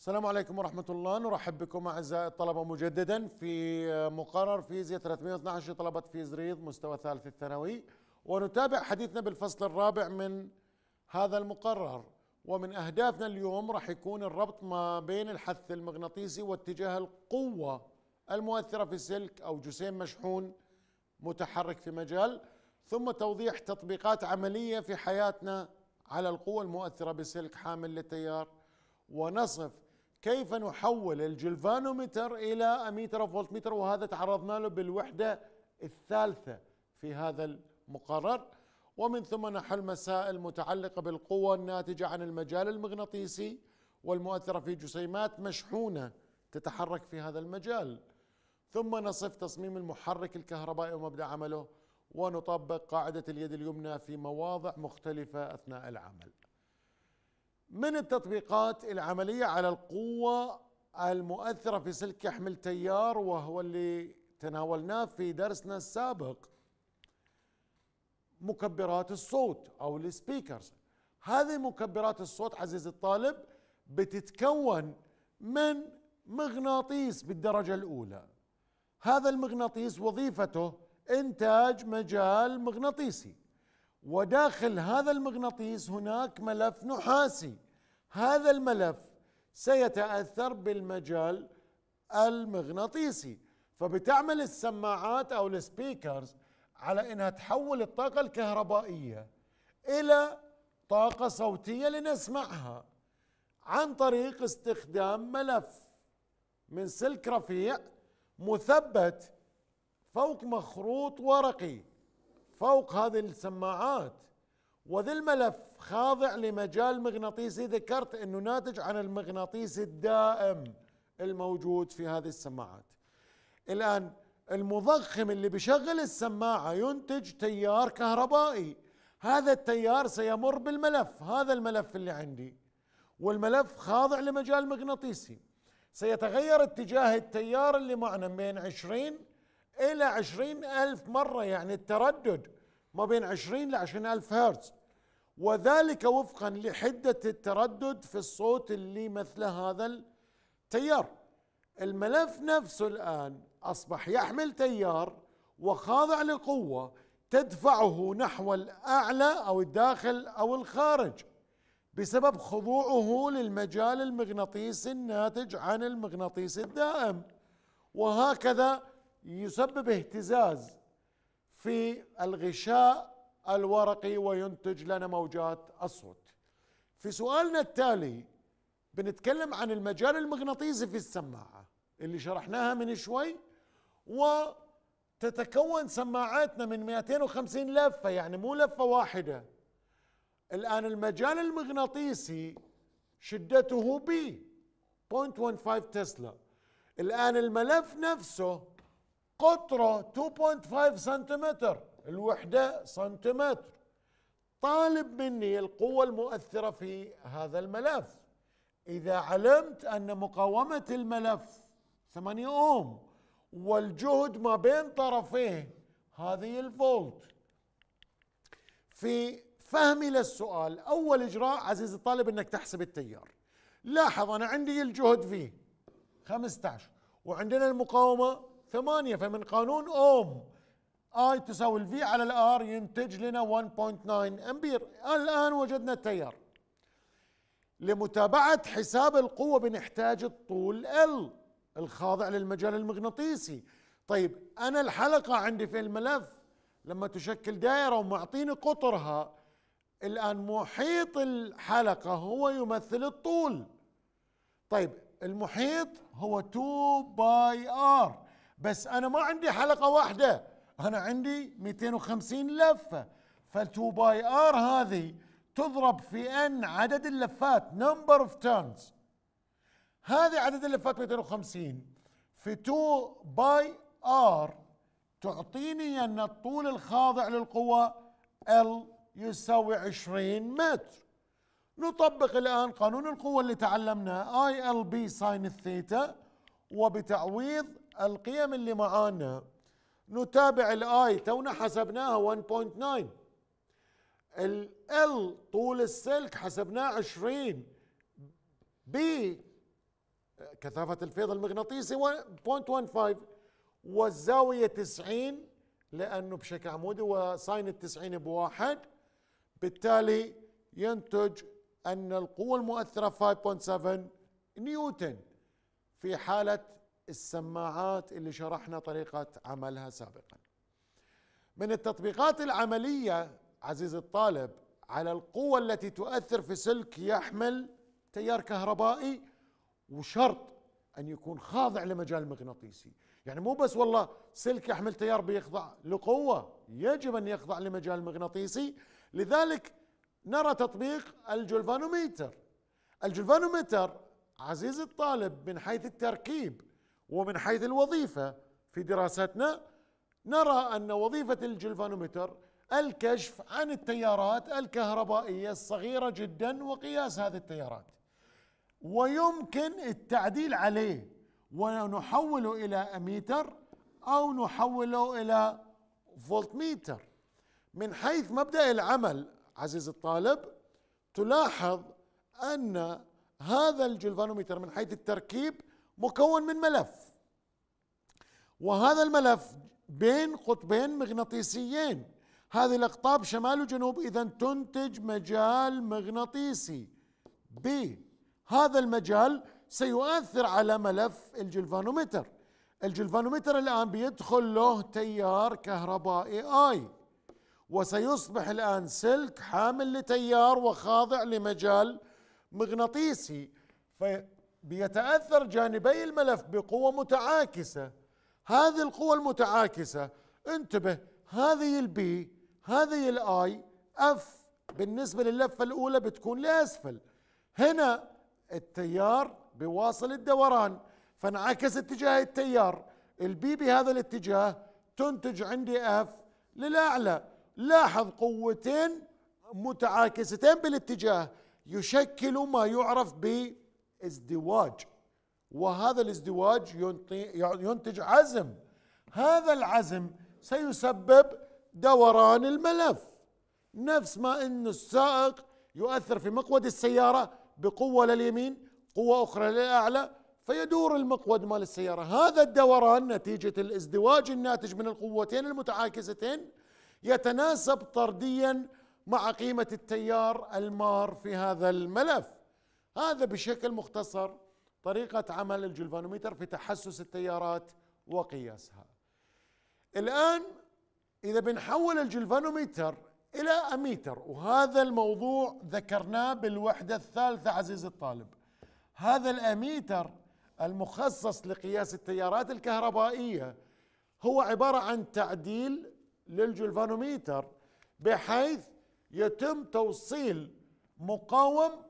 السلام عليكم ورحمة الله نرحب بكم أعزائي الطلبة مجددا في مقرر فيزياء 312 طلبة فيز ريض مستوى ثالث الثانوي ونتابع حديثنا بالفصل الرابع من هذا المقرر ومن أهدافنا اليوم راح يكون الربط ما بين الحث المغناطيسي واتجاه القوة المؤثرة في سلك أو جسيم مشحون متحرك في مجال ثم توضيح تطبيقات عملية في حياتنا على القوة المؤثرة بسلك حامل للتيار ونصف كيف نحول الجلفانومتر إلى أميتر أو فولتمتر وهذا تعرضنا له بالوحدة الثالثة في هذا المقرر ومن ثم نحل مسائل متعلقة بالقوة الناتجة عن المجال المغناطيسي والمؤثرة في جسيمات مشحونة تتحرك في هذا المجال ثم نصف تصميم المحرك الكهربائي ومبدأ عمله ونطبق قاعدة اليد اليمنى في مواضع مختلفة أثناء العمل من التطبيقات العملية على القوة المؤثرة في سلك حمل تيار وهو اللي تناولناه في درسنا السابق مكبرات الصوت أو السبيكرز هذه مكبرات الصوت عزيزي الطالب بتتكون من مغناطيس بالدرجة الأولى هذا المغناطيس وظيفته إنتاج مجال مغناطيسي وداخل هذا المغناطيس هناك ملف نحاسي هذا الملف سيتاثر بالمجال المغناطيسي فبتعمل السماعات او السبيكرز على انها تحول الطاقه الكهربائيه الى طاقه صوتيه لنسمعها عن طريق استخدام ملف من سلك رفيع مثبت فوق مخروط ورقي فوق هذه السماعات وذي الملف خاضع لمجال مغناطيسي ذكرت انه ناتج عن المغناطيس الدائم الموجود في هذه السماعات الان المضخم اللي بشغل السماعه ينتج تيار كهربائي هذا التيار سيمر بالملف هذا الملف اللي عندي والملف خاضع لمجال مغناطيسي سيتغير اتجاه التيار اللي معنا بين 20 إلى عشرين ألف مرة يعني التردد ما بين عشرين لعشرين ألف هرتز وذلك وفقا لحدة التردد في الصوت اللي مثل هذا التيار الملف نفسه الآن أصبح يحمل تيار وخاضع لقوة تدفعه نحو الأعلى أو الداخل أو الخارج بسبب خضوعه للمجال المغناطيسي الناتج عن المغناطيس الدائم وهكذا يسبب اهتزاز في الغشاء الورقي وينتج لنا موجات الصوت في سؤالنا التالي بنتكلم عن المجال المغناطيسي في السماعة اللي شرحناها من شوي وتتكون سماعاتنا من 250 لفة يعني مو لفة واحدة الآن المجال المغناطيسي شدته بي 0.15 تسلا الآن الملف نفسه قطره 2.5 سنتيمتر الوحده سنتيمتر طالب مني القوه المؤثره في هذا الملف اذا علمت ان مقاومه الملف 8 اوم والجهد ما بين طرفيه هذه الفولت في فهمي للسؤال اول اجراء عزيزي الطالب انك تحسب التيار لاحظ انا عندي الجهد فيه 15 وعندنا المقاومه ثمانية فمن قانون أوم اي تساوي الفي على الار ينتج لنا 1.9 امبير الان وجدنا التيار لمتابعه حساب القوه بنحتاج الطول ال الخاضع للمجال المغناطيسي طيب انا الحلقه عندي في الملف لما تشكل دائره ومعطيني قطرها الان محيط الحلقه هو يمثل الطول طيب المحيط هو 2 باي ار بس انا ما عندي حلقه واحده انا عندي 250 لفه فال2 باي ار هذه تضرب في ان عدد اللفات نمبر اوف تيرنز هذه عدد اللفات 250 في 2 باي ار تعطيني ان الطول الخاضع للقوه ال يساوي 20 متر نطبق الان قانون القوه اللي تعلمناه اي ال بي ساين الثيتا وبتعويض القيم اللي معانا نتابع الآي تونا حسبناها 1.9 ال L طول السلك حسبناه 20 B كثافة الفيض المغناطيسي 1.15 والزاوية 90 لأنه بشكل عمودي وساين التسعين بواحد بالتالي ينتج أن القوة المؤثرة 5.7 نيوتن في حالة السماعات اللي شرحنا طريقة عملها سابقا من التطبيقات العملية عزيزي الطالب على القوة التي تؤثر في سلك يحمل تيار كهربائي وشرط أن يكون خاضع لمجال مغناطيسي يعني مو بس والله سلك يحمل تيار بيخضع لقوة يجب أن يخضع لمجال مغناطيسي لذلك نرى تطبيق الجولفانوميتر الجولفانوميتر عزيزي الطالب من حيث التركيب ومن حيث الوظيفة في دراساتنا نرى أن وظيفة الجلفانومتر الكشف عن التيارات الكهربائية الصغيرة جدا وقياس هذه التيارات ويمكن التعديل عليه ونحوله إلى أميتر أو نحوله إلى فولتميتر من حيث مبدأ العمل عزيز الطالب تلاحظ أن هذا الجلفانومتر من حيث التركيب مكون من ملف وهذا الملف بين قطبين مغناطيسيين هذه الاقطاب شمال وجنوب اذا تنتج مجال مغناطيسي ب هذا المجال سيؤثر على ملف الجلفانومتر الجلفانومتر الان بيدخل له تيار كهربائي اي وسيصبح الان سلك حامل لتيار وخاضع لمجال مغناطيسي في بيتاثر جانبي الملف بقوه متعاكسه هذه القوه المتعاكسه انتبه هذه البي هذه الاي اف بالنسبه للفه الاولى بتكون لاسفل هنا التيار بواصل الدوران فانعكس اتجاه التيار البي بهذا الاتجاه تنتج عندي اف للاعلى لاحظ قوتين متعاكستين بالاتجاه يشكل ما يعرف ب ازدواج وهذا الازدواج ينتج عزم هذا العزم سيسبب دوران الملف نفس ما ان السائق يؤثر في مقود السياره بقوه لليمين قوه اخرى للاعلى فيدور المقود مال السياره هذا الدوران نتيجه الازدواج الناتج من القوتين المتعاكستين يتناسب طرديا مع قيمه التيار المار في هذا الملف هذا بشكل مختصر طريقة عمل الجلفانوميتر في تحسس التيارات وقياسها الآن إذا بنحول الجلفانوميتر إلى أميتر وهذا الموضوع ذكرناه بالوحدة الثالثة عزيزي الطالب هذا الأميتر المخصص لقياس التيارات الكهربائية هو عبارة عن تعديل للجلفانوميتر بحيث يتم توصيل مقاوم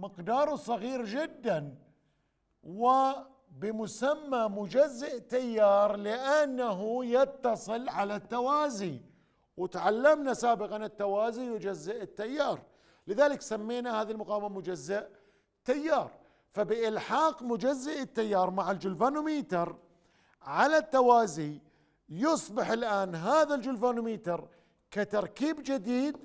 مقداره صغير جدا وبمسمى مجزئ تيار لأنه يتصل على التوازي وتعلمنا سابقا التوازي يجزئ التيار لذلك سمينا هذه المقاومة مجزئ تيار فبإلحاق مجزئ التيار مع الجلفانوميتر على التوازي يصبح الآن هذا الجلفانوميتر كتركيب جديد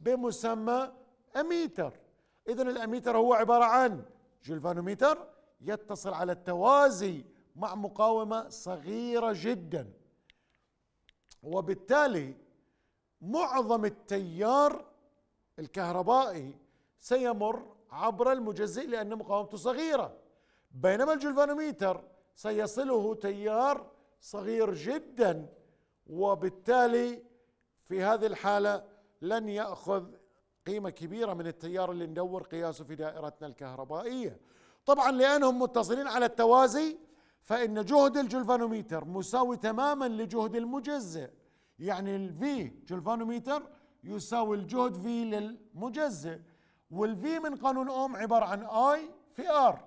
بمسمى أميتر إذا الأميتر هو عبارة عن جلفانوميتر يتصل على التوازي مع مقاومة صغيرة جدا وبالتالي معظم التيار الكهربائي سيمر عبر المجزئ لأن مقاومته صغيرة بينما الجلفانوميتر سيصله تيار صغير جدا وبالتالي في هذه الحالة لن يأخذ قيمة كبيرة من التيار اللي ندور قياسه في دائرتنا الكهربائية طبعا لأنهم متصلين على التوازي فإن جهد الجلفانوميتر مساوي تماما لجهد المجزئ يعني الفي جلفانوميتر يساوي الجهد في للمجزئ والفي من قانون اوم عبارة عن اي في ار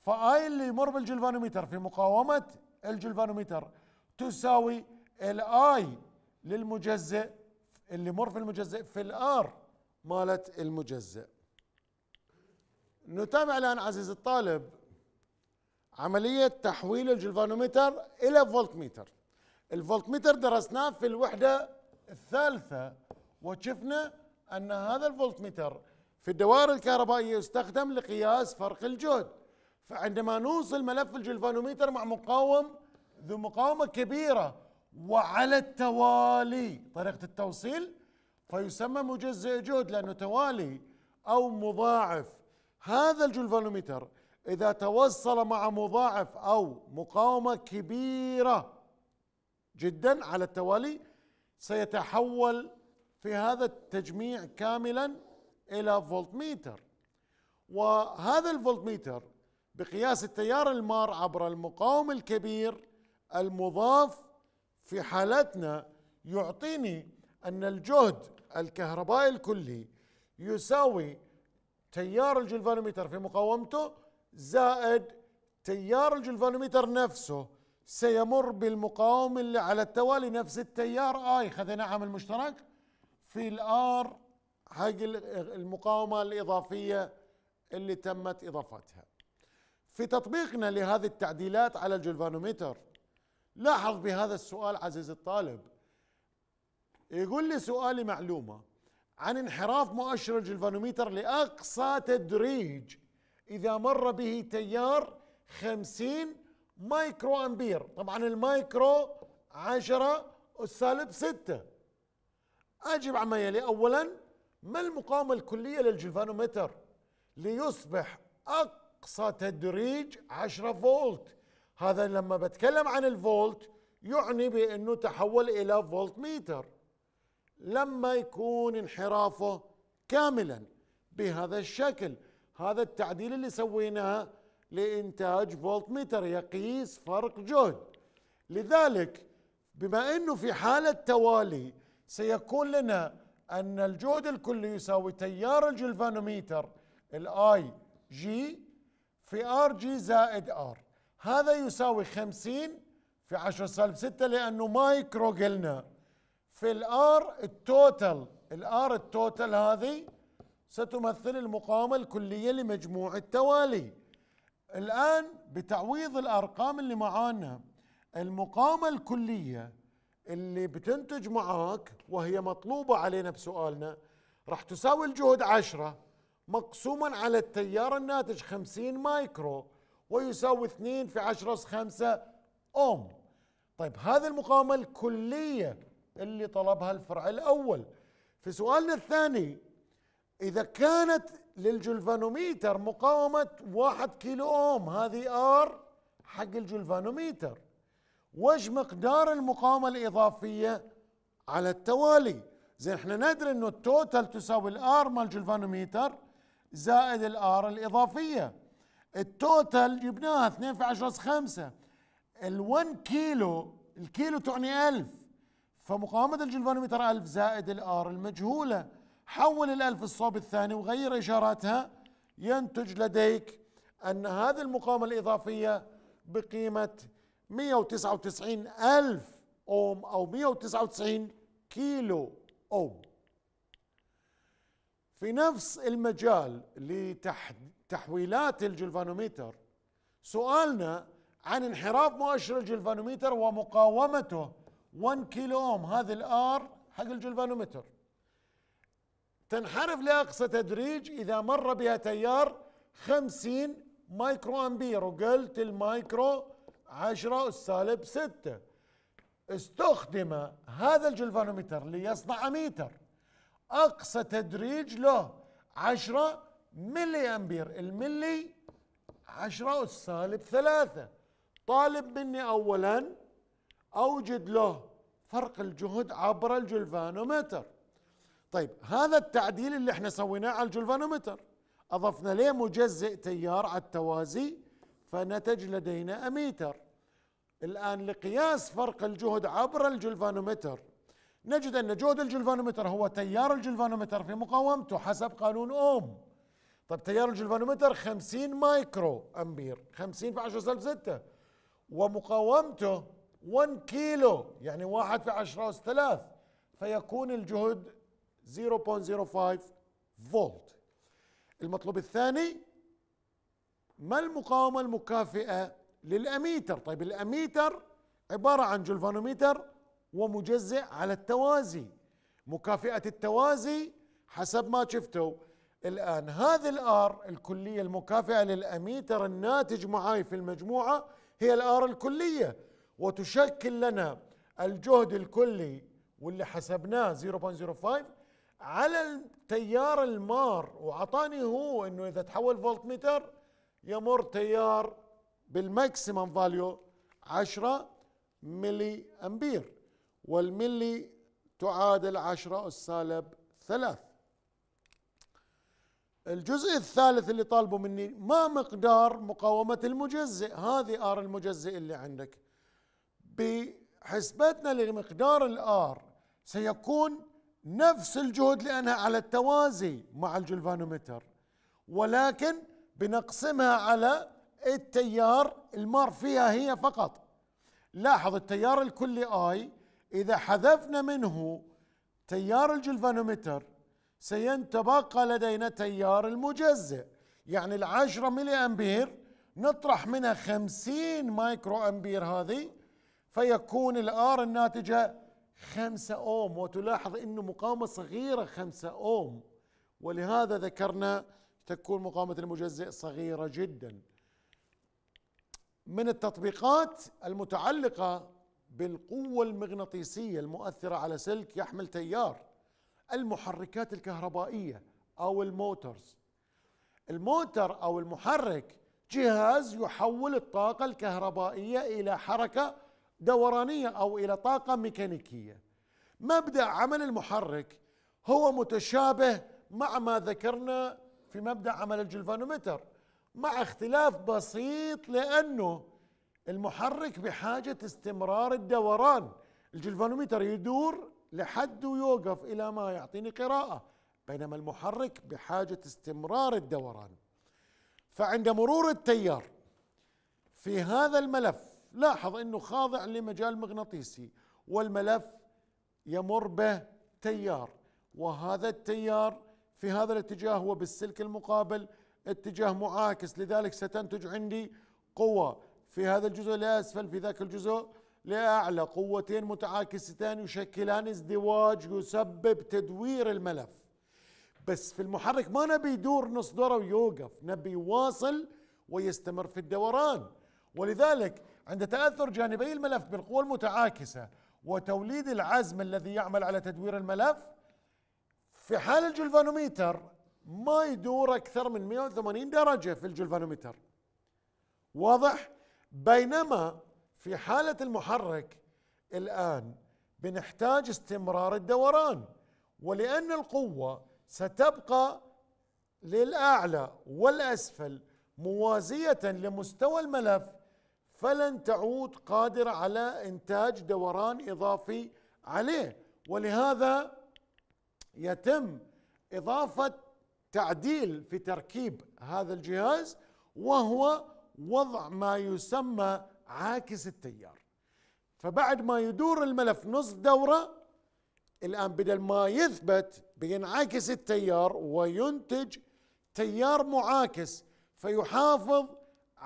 فاي اللي يمر بالجلفانوميتر في مقاومة الجلفانوميتر تساوي الاي للمجزئ اللي يمر في المجزئ في الار مالت المجزئ نتابع الآن عزيز الطالب عملية تحويل الجلفانومتر إلى فولتميتر الفولتميتر درسناه في الوحدة الثالثة وشفنا أن هذا الفولتميتر في الدوائر الكهربائية يستخدم لقياس فرق الجهد فعندما نوصل ملف الجلفانومتر مع مقاوم ذو مقاومة كبيرة وعلى التوالي طريقة التوصيل فيسمى مجزئ جهد لأنه توالي أو مضاعف هذا الجولفانومتر إذا توصل مع مضاعف أو مقاومة كبيرة جدا على التوالي سيتحول في هذا التجميع كاملا إلى فولتميتر وهذا الفولتميتر بقياس التيار المار عبر المقاوم الكبير المضاف في حالتنا يعطيني أن الجهد الكهربائي الكلي يساوي تيار الجلفانوميتر في مقاومته زائد تيار الجلفانوميتر نفسه سيمر بالمقاوم اللي على التوالي نفس التيار اي آه، خذينا نعم عامل مشترك في الار حق المقاومه الاضافيه اللي تمت اضافتها في تطبيقنا لهذه التعديلات على الجلفانوميتر لاحظ بهذا السؤال عزيزي الطالب يقول لي سؤالي معلومه عن انحراف مؤشر الجلفانوميتر لاقصى تدريج اذا مر به تيار 50 مايكرو امبير طبعا المايكرو 10 والسالب 6 اجب عما يلي اولا ما المقاومه الكليه للجلفانومتر ليصبح اقصى تدريج 10 فولت هذا لما بتكلم عن الفولت يعني بانه تحول الى فولت ميتر لما يكون انحرافه كاملا بهذا الشكل هذا التعديل اللي سويناه لإنتاج فولت متر يقيس فرق جهد لذلك بما أنه في حالة توالي سيكون لنا أن الجهد الكلي يساوي تيار الجلفانوميتر الاي جي في ار جي زائد ار هذا يساوي 50 في 10 سالب 6 لأنه مايكرو قلنا في الار التوتال الار التوتال هذه ستمثل المقاومة الكلية لمجموع التوالي الآن بتعويض الأرقام اللي معانا المقاومة الكلية اللي بتنتج معاك وهي مطلوبة علينا بسؤالنا راح تساوي الجهد عشرة مقسوما على التيار الناتج خمسين مايكرو ويساوي اثنين في عشرة خمسة أوم طيب هذه المقاومة الكلية اللي طلبها الفرع الأول في سؤالنا الثاني إذا كانت للجلفانوميتر مقاومة واحد كيلو أوم هذه آر حق الجلفانوميتر وش مقدار المقاومة الإضافية على التوالي زين احنا ندري انه التوتال تساوي الار مال الجلفانوميتر زائد الار الاضافيه التوتال جبناها 2 في 10 5 ال1 كيلو الكيلو تعني 1000 فمقاومة الجلفانومتر ألف زائد الآر المجهولة حول الألف الصوب الثاني وغير إشاراتها ينتج لديك أن هذه المقاومة الإضافية بقيمة 199 ألف أوم أو 199 كيلو أوم في نفس المجال لتحويلات الجلفانومتر سؤالنا عن انحراف مؤشر الجلفانومتر ومقاومته 1 كيلو اوم هذه الار حق الجلفانومتر تنحرف لأقصى تدريج إذا مر بها تيار 50 مايكرو أمبير وقلت المايكرو 10 السالب 6 استخدم هذا الجلفانومتر ليصنع ميتر أقصى تدريج له 10 ملي أمبير الملي 10 السالب 3 طالب مني أولاً أوجد له فرق الجهد عبر الجلفانومتر طيب هذا التعديل اللي احنا سويناه على الجلفانومتر أضفنا له مجزئ تيار على التوازي فنتج لدينا أميتر الآن لقياس فرق الجهد عبر الجلفانومتر نجد أن جهد الجلفانومتر هو تيار الجلفانومتر في مقاومته حسب قانون أوم طيب تيار الجلفانومتر 50 مايكرو أمبير 50 في 10 سلب 6 ومقاومته 1 كيلو يعني واحد في عشرة أس ثلاث فيكون الجهد 0.05 فولت المطلوب الثاني ما المقاومة المكافئة للأميتر طيب الأميتر عبارة عن جلفانوميتر ومجزئ على التوازي مكافئة التوازي حسب ما شفتوا الآن هذه الآر الكلية المكافئة للأميتر الناتج معاي في المجموعة هي الآر الكلية وتشكل لنا الجهد الكلي واللي حسبناه 0.05 على التيار المار وعطاني هو انه اذا تحول فولت متر يمر تيار بالماكسيمم فاليو 10 ملي امبير والملي تعادل 10 اس سالب 3 الجزء الثالث اللي طالبه مني ما مقدار مقاومة المجزئ هذه ار المجزئ اللي عندك بحسبتنا لمقدار الار سيكون نفس الجهد لانها على التوازي مع الجلفانومتر ولكن بنقسمها على التيار المار فيها هي فقط لاحظ التيار الكلي اي اذا حذفنا منه تيار الجلفانومتر سينتبقى لدينا تيار المجزئ يعني العشرة ملي أمبير نطرح منها خمسين مايكرو أمبير هذه فيكون الآر الناتجة خمسة أوم وتلاحظ أنه مقاومة صغيرة خمسة أوم ولهذا ذكرنا تكون مقاومة المجزئ صغيرة جدا من التطبيقات المتعلقة بالقوة المغناطيسية المؤثرة على سلك يحمل تيار المحركات الكهربائية أو الموتورز الموتر أو المحرك جهاز يحول الطاقة الكهربائية إلى حركة دورانية أو إلى طاقة ميكانيكية مبدأ عمل المحرك هو متشابه مع ما ذكرنا في مبدأ عمل الجلفانومتر مع اختلاف بسيط لأنه المحرك بحاجة استمرار الدوران الجلفانومتر يدور لحد ويوقف إلى ما يعطيني قراءة بينما المحرك بحاجة استمرار الدوران فعند مرور التيار في هذا الملف لاحظ انه خاضع لمجال مغناطيسي والملف يمر به تيار وهذا التيار في هذا الاتجاه هو بالسلك المقابل اتجاه معاكس لذلك ستنتج عندي قوة في هذا الجزء لأسفل في ذاك الجزء لأعلى قوتين متعاكستان يشكلان ازدواج يسبب تدوير الملف بس في المحرك ما نبي يدور نص دورة ويوقف نبي يواصل ويستمر في الدوران ولذلك عند تاثر جانبي الملف بالقوى المتعاكسه وتوليد العزم الذي يعمل على تدوير الملف في حال الجلفانوميتر ما يدور اكثر من 180 درجه في الجلفانوميتر واضح بينما في حاله المحرك الان بنحتاج استمرار الدوران ولان القوه ستبقى للاعلى والاسفل موازيه لمستوى الملف فلن تعود قادرة على إنتاج دوران إضافي عليه ولهذا يتم إضافة تعديل في تركيب هذا الجهاز وهو وضع ما يسمى عاكس التيار فبعد ما يدور الملف نصف دورة الآن بدل ما يثبت بينعكس التيار وينتج تيار معاكس فيحافظ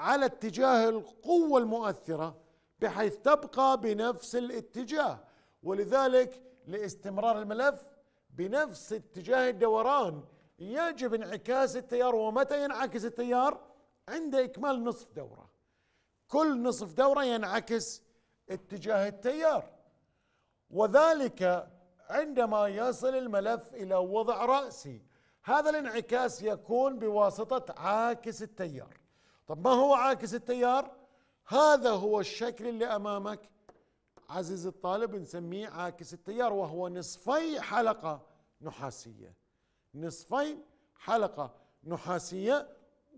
على اتجاه القوة المؤثرة بحيث تبقى بنفس الاتجاه ولذلك لاستمرار الملف بنفس اتجاه الدوران يجب انعكاس التيار ومتى ينعكس التيار عند إكمال نصف دورة كل نصف دورة ينعكس اتجاه التيار وذلك عندما يصل الملف إلى وضع رأسي هذا الانعكاس يكون بواسطة عاكس التيار طب ما هو عاكس التيار هذا هو الشكل اللي امامك عزيزي الطالب نسميه عاكس التيار وهو نصفي حلقه نحاسيه نصفي حلقه نحاسيه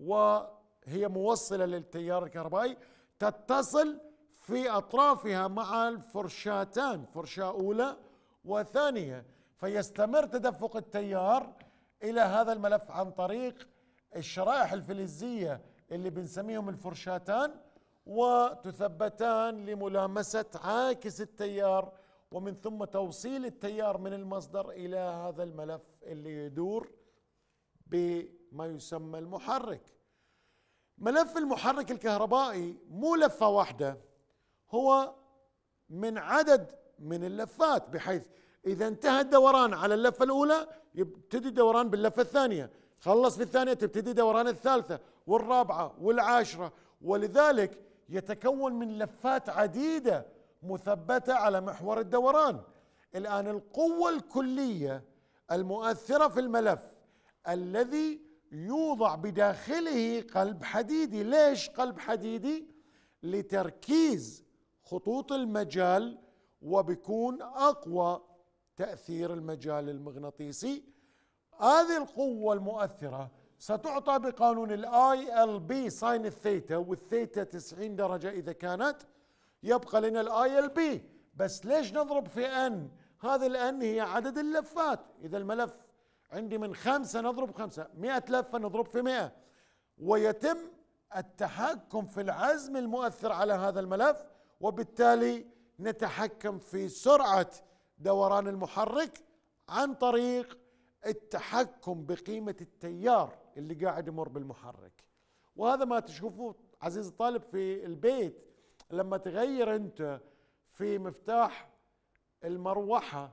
وهي موصله للتيار الكهربائي تتصل في اطرافها مع الفرشاتان فرشاة اولى وثانيه فيستمر تدفق التيار الى هذا الملف عن طريق الشرائح الفلزيه اللي بنسميهم الفرشاتان وتثبتان لملامسة عاكس التيار ومن ثم توصيل التيار من المصدر إلى هذا الملف اللي يدور بما يسمى المحرك ملف المحرك الكهربائي مو لفة واحدة هو من عدد من اللفات بحيث إذا انتهى الدوران على اللفة الأولى يبتدي الدوران باللفة الثانية خلص في الثانية تبتدي دوران الثالثة والرابعة والعاشرة ولذلك يتكون من لفات عديدة مثبتة على محور الدوران الآن القوة الكلية المؤثرة في الملف الذي يوضع بداخله قلب حديدي ليش قلب حديدي لتركيز خطوط المجال وبكون اقوى تاثير المجال المغناطيسي هذه القوة المؤثرة ستعطى بقانون الاي ال بي ساين الثيتا والثيتا 90 درجة إذا كانت يبقى لنا الاي ال بي بس ليش نضرب في ان؟ هذه الان هي عدد اللفات إذا الملف عندي من خمسة نضرب خمسة مئة لفة نضرب في مئة ويتم التحكم في العزم المؤثر على هذا الملف وبالتالي نتحكم في سرعة دوران المحرك عن طريق التحكم بقيمة التيار اللي قاعد يمر بالمحرك وهذا ما تشوفوه عزيز الطالب في البيت لما تغير انت في مفتاح المروحة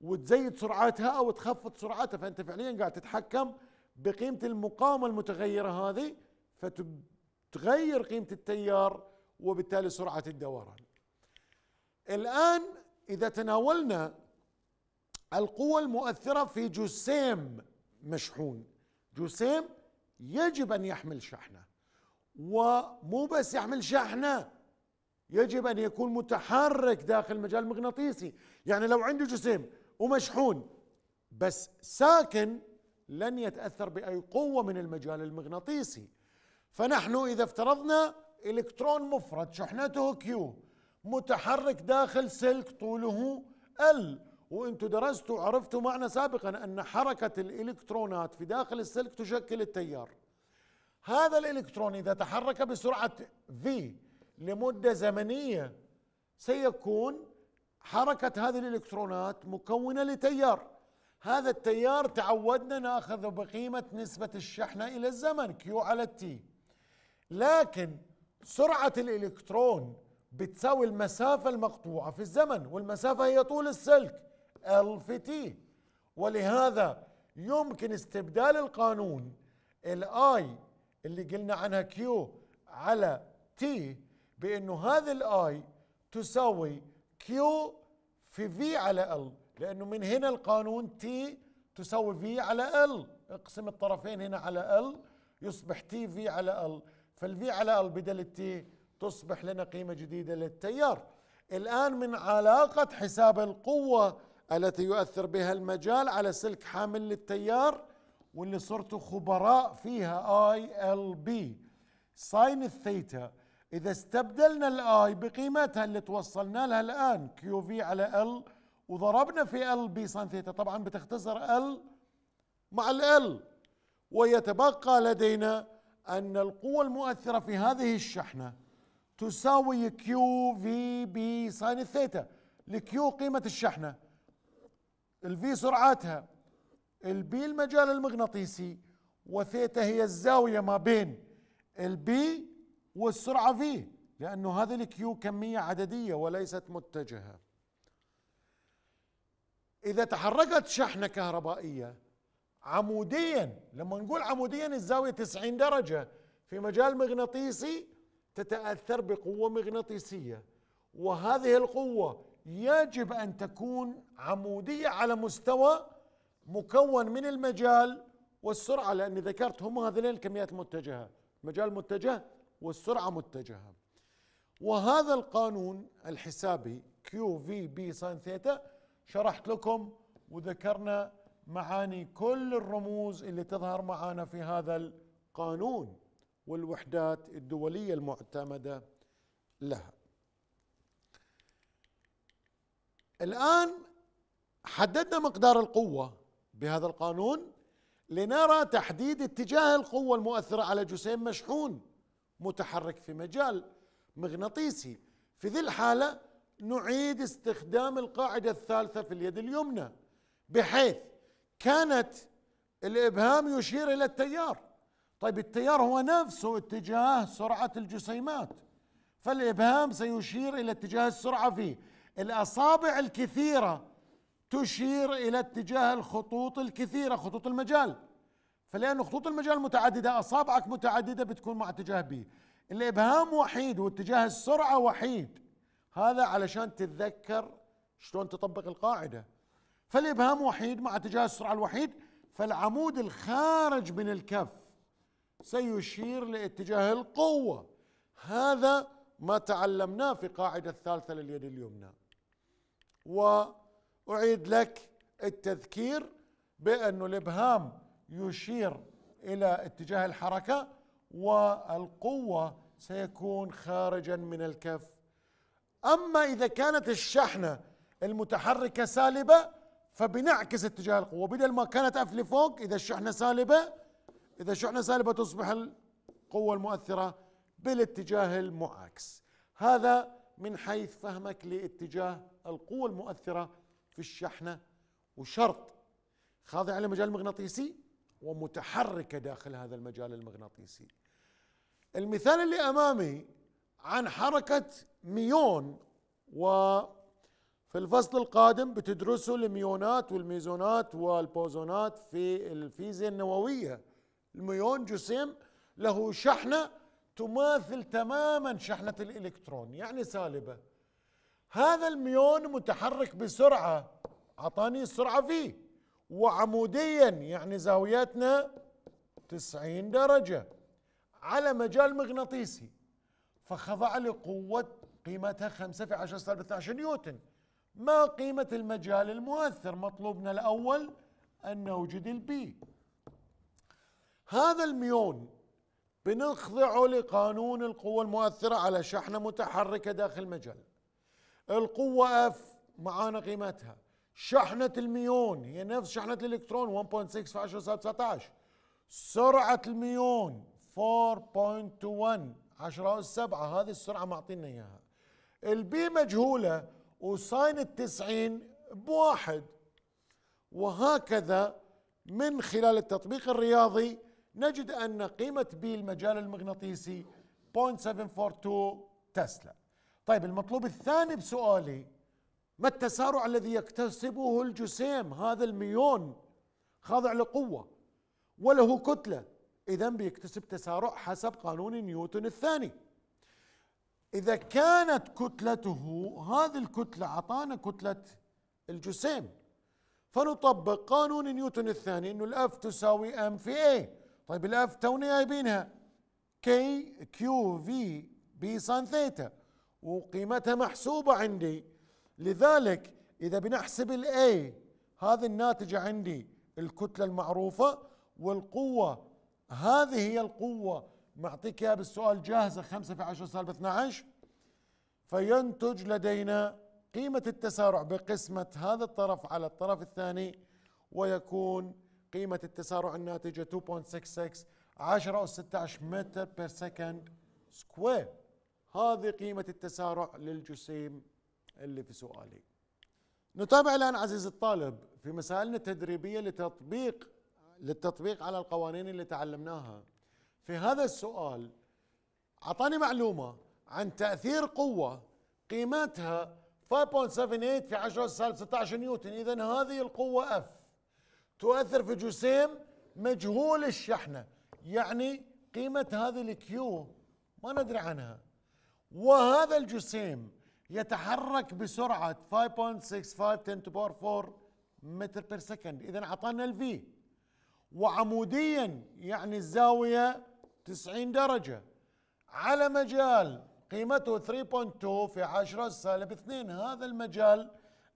وتزيد سرعتها او تخفض سرعتها فانت فعليا قاعد تتحكم بقيمة المقاومة المتغيرة هذه فتغير قيمة التيار وبالتالي سرعة الدوران الآن إذا تناولنا القوة المؤثرة في جسيم مشحون جسيم يجب أن يحمل شحنة ومو بس يحمل شحنة يجب أن يكون متحرك داخل المجال المغناطيسي يعني لو عنده جسيم ومشحون بس ساكن لن يتأثر بأي قوة من المجال المغناطيسي فنحن إذا افترضنا إلكترون مفرد شحنته كيو متحرك داخل سلك طوله ال وانتم درستوا وعرفتوا معنا سابقا ان حركه الالكترونات في داخل السلك تشكل التيار هذا الالكترون اذا تحرك بسرعه v لمده زمنيه سيكون حركه هذه الالكترونات مكونه لتيار هذا التيار تعودنا ناخذه بقيمه نسبه الشحنه الى الزمن كيو على التي لكن سرعه الالكترون بتساوي المسافة المقطوعة في الزمن والمسافة هي طول السلك الفتي ولهذا يمكن استبدال القانون الاي اللي قلنا عنها كيو على تي بانه هذه الاي تساوي كيو في في على ال لانه من هنا القانون تي تساوي في على ال اقسم الطرفين هنا على ال يصبح تي في على ال فالفي على ال بدل التي تصبح لنا قيمه جديده للتيار الان من علاقه حساب القوه التي يؤثر بها المجال على سلك حامل للتيار واللي صرتوا خبراء فيها اي ال بي ساين الثيتا اذا استبدلنا الاي بقيمتها اللي توصلنا لها الان كيو في على ال وضربنا في ال بي ساين ثيتا طبعا بتختصر ال مع ال ويتبقى لدينا ان القوه المؤثره في هذه الشحنه تساوي كيو في بي ساين الثيتا لكيو قيمه الشحنه الفي سرعتها البي المجال المغناطيسي وثيتا هي الزاوية ما بين البي والسرعة في لأنه هذه الكيو كمية عددية وليست متجهة إذا تحركت شحنة كهربائية عموديا لما نقول عموديا الزاوية 90 درجة في مجال مغناطيسي تتأثر بقوة مغناطيسية وهذه القوة يجب أن تكون عمودية على مستوى مكون من المجال والسرعة لأني ذكرت هم هذين الكميات المتجهة المجال متجه والسرعة متجهة وهذا القانون الحسابي كيو في بي ساين ثيتا شرحت لكم وذكرنا معاني كل الرموز اللي تظهر معانا في هذا القانون والوحدات الدولية المعتمدة لها الآن حددنا مقدار القوة بهذا القانون لنرى تحديد اتجاه القوة المؤثرة على جسيم مشحون متحرك في مجال مغناطيسي في ذي الحالة نعيد استخدام القاعدة الثالثة في اليد اليمنى بحيث كانت الإبهام يشير إلى التيار طيب التيار هو نفسه اتجاه سرعة الجسيمات فالإبهام سيشير إلى اتجاه السرعة فيه الاصابع الكثيره تشير الى اتجاه الخطوط الكثيره خطوط المجال فلان خطوط المجال متعدده اصابعك متعدده بتكون مع اتجاه بي الابهام وحيد واتجاه السرعه وحيد هذا علشان تتذكر شلون تطبق القاعده فالابهام وحيد مع اتجاه السرعه الوحيد فالعمود الخارج من الكف سيشير لاتجاه القوه هذا ما تعلمناه في قاعده الثالثه لليد اليمنى واعيد لك التذكير بانه الابهام يشير الى اتجاه الحركه والقوه سيكون خارجا من الكف اما اذا كانت الشحنه المتحركه سالبه فبنعكس اتجاه القوه بدل ما كانت اف لفوق اذا الشحنه سالبه اذا الشحنه سالبه تصبح القوه المؤثره بالاتجاه المعاكس هذا من حيث فهمك لاتجاه القوة المؤثره في الشحنه وشرط خاضعه لمجال مغناطيسي ومتحركه داخل هذا المجال المغناطيسي. المثال اللي امامي عن حركه ميون و في الفصل القادم بتدرسوا الميونات والميزونات والبوزونات في الفيزياء النوويه الميون جسيم له شحنه تماثل تماما شحنة الإلكترون يعني سالبة هذا الميون متحرك بسرعة أعطاني السرعة فيه وعموديا يعني زاويتنا 90 درجة على مجال مغناطيسي فخضع لقوة قيمتها 5 في 10 سالب 12 نيوتن ما قيمة المجال المؤثر مطلوبنا الأول أن نوجد البي هذا الميون بنخضعه لقانون القوة المؤثرة على شحنة متحركة داخل مجال القوة F معانا قيمتها شحنة الميون هي نفس شحنة الإلكترون 1.6 في 10 سالب 19 سرعة الميون 4.21 10 أس 7 هذه السرعة معطينا إياها البي مجهولة وساين التسعين بواحد وهكذا من خلال التطبيق الرياضي نجد أن قيمة بي المجال المغناطيسي 0.742 تسلا طيب المطلوب الثاني بسؤالي ما التسارع الذي يكتسبه الجسيم هذا الميون خاضع لقوة وله كتلة إذا بيكتسب تسارع حسب قانون نيوتن الثاني إذا كانت كتلته هذه الكتلة أعطانا كتلة الجسيم فنطبق قانون نيوتن الثاني أنه الأف تساوي أم في ايه طيب الاف توني جايبينها كي كيو في بي سان ثيتا وقيمتها محسوبة عندي لذلك إذا بنحسب الاي هذه الناتجة عندي الكتلة المعروفة والقوة هذه هي القوة معطيك اياها بالسؤال جاهزة 5 في 10 سالب 12 فينتج لدينا قيمة التسارع بقسمة هذا الطرف على الطرف الثاني ويكون قيمة التسارع الناتجة 2.66 10 أو 16 متر بير سكند سكوير هذه قيمة التسارع للجسيم اللي في سؤالي نتابع الآن عزيزي الطالب في مسائلنا التدريبية لتطبيق للتطبيق على القوانين اللي تعلمناها في هذا السؤال أعطاني معلومة عن تأثير قوة قيمتها 5.78 في 10 سالب 16 نيوتن إذا هذه القوة F تؤثر في جسيم مجهول الشحنة يعني قيمة هذه الكيو ما ندري عنها وهذا الجسيم يتحرك بسرعة 5.65 10 باور 4 متر بير سكند إذا أعطانا الفي وعموديا يعني الزاوية 90 درجة على مجال قيمته 3.2 في 10 سالب 2 هذا المجال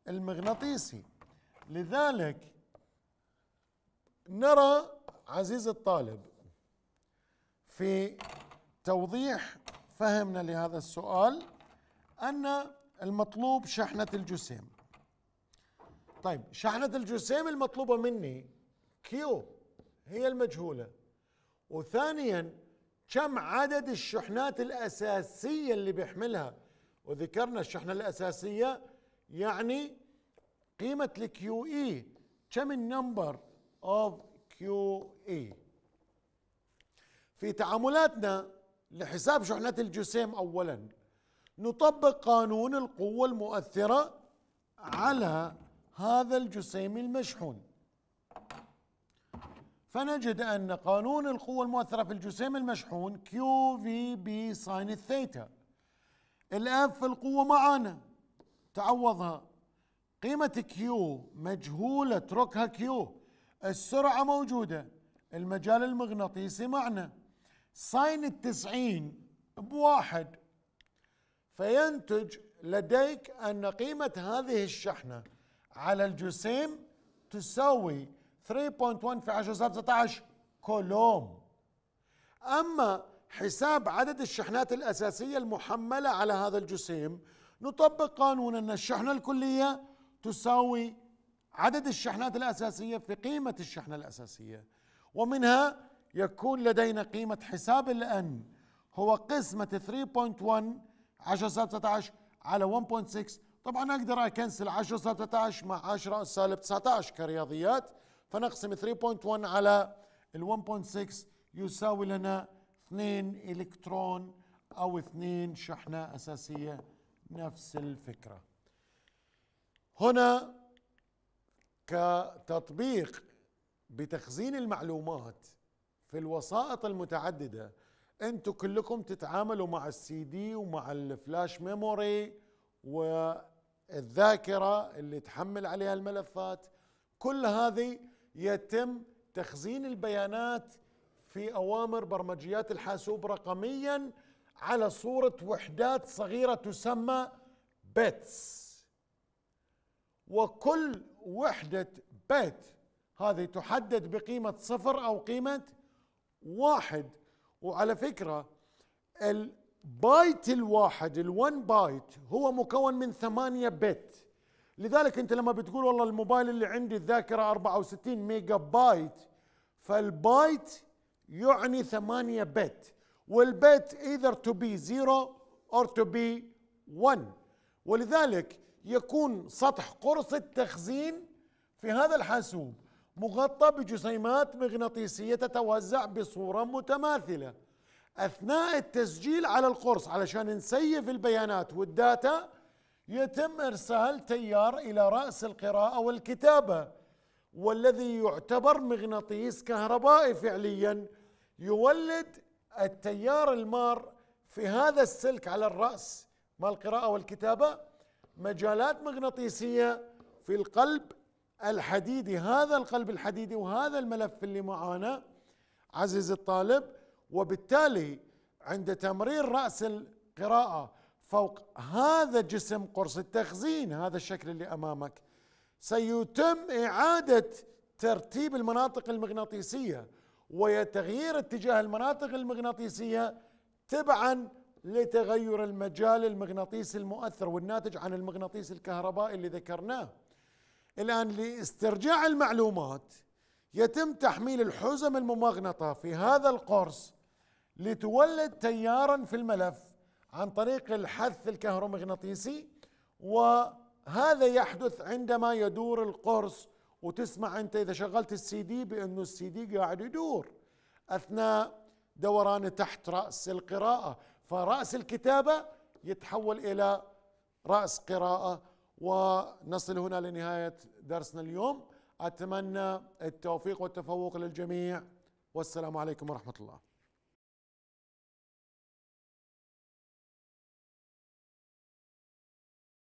المغناطيسي لذلك نرى عزيز الطالب في توضيح فهمنا لهذا السؤال أن المطلوب شحنة الجسيم طيب شحنة الجسيم المطلوبة مني كيو هي المجهولة وثانيا كم عدد الشحنات الأساسية اللي بيحملها وذكرنا الشحنة الأساسية يعني قيمة الكيو اي e، كم النمبر of QA في تعاملاتنا لحساب شحنات الجسيم أولا نطبق قانون القوة المؤثرة على هذا الجسيم المشحون فنجد أن قانون القوة المؤثرة في الجسيم المشحون QVB في بي ساين الثيتا الأف القوة معانا تعوضها قيمة كيو مجهولة اتركها كيو السرعة موجودة المجال المغناطيسي معنا ساين التسعين بواحد فينتج لديك أن قيمة هذه الشحنة على الجسيم تساوي 3.1 في 10 19 كولوم أما حساب عدد الشحنات الأساسية المحملة على هذا الجسيم نطبق قانون أن الشحنة الكلية تساوي عدد الشحنات الأساسية في قيمة الشحنة الأساسية ومنها يكون لدينا قيمة حساب الان هو قسمة 3.1 10 سالب 19 على 1.6 طبعا اقدر اكنسل 10 سالب 19 مع 10 سالب 19 كرياضيات فنقسم 3.1 على ال 1.6 يساوي لنا 2 الكترون او 2 شحنة اساسية نفس الفكرة هنا كتطبيق بتخزين المعلومات في الوسائط المتعددة انتم كلكم تتعاملوا مع السي دي ومع الفلاش ميموري والذاكرة اللي تحمل عليها الملفات كل هذه يتم تخزين البيانات في أوامر برمجيات الحاسوب رقميا على صورة وحدات صغيرة تسمى بيتس وكل وحدة بيت هذه تحدد بقيمة صفر أو قيمة واحد وعلى فكرة البايت الواحد الون بايت هو مكون من ثمانية بت لذلك أنت لما بتقول والله الموبايل اللي عندي الذاكرة 64 ميجا بايت فالبايت يعني ثمانية بت والبيت either to be زيرو or to be 1 ولذلك يكون سطح قرص التخزين في هذا الحاسوب مغطى بجسيمات مغناطيسية تتوزع بصورة متماثلة أثناء التسجيل على القرص علشان نسيف البيانات والداتا يتم إرسال تيار إلى رأس القراءة والكتابة والذي يعتبر مغناطيس كهربائي فعليا يولد التيار المار في هذا السلك على الرأس مال القراءة والكتابة مجالات مغناطيسية في القلب الحديدي هذا القلب الحديدي وهذا الملف اللي معانا عزيزي الطالب وبالتالي عند تمرير رأس القراءة فوق هذا جسم قرص التخزين هذا الشكل اللي أمامك سيتم إعادة ترتيب المناطق المغناطيسية وتغيير اتجاه المناطق المغناطيسية تبعاً لتغير المجال المغناطيسي المؤثر والناتج عن المغناطيس الكهربائي اللي ذكرناه الآن لاسترجاع المعلومات يتم تحميل الحزم الممغنطة في هذا القرص لتولد تيارا في الملف عن طريق الحث الكهرومغناطيسي وهذا يحدث عندما يدور القرص وتسمع انت اذا شغلت السي دي بانه السي دي قاعد يدور اثناء دوران تحت راس القراءه فرأس الكتابة يتحول إلى رأس قراءة ونصل هنا لنهاية درسنا اليوم أتمنى التوفيق والتفوق للجميع والسلام عليكم ورحمة الله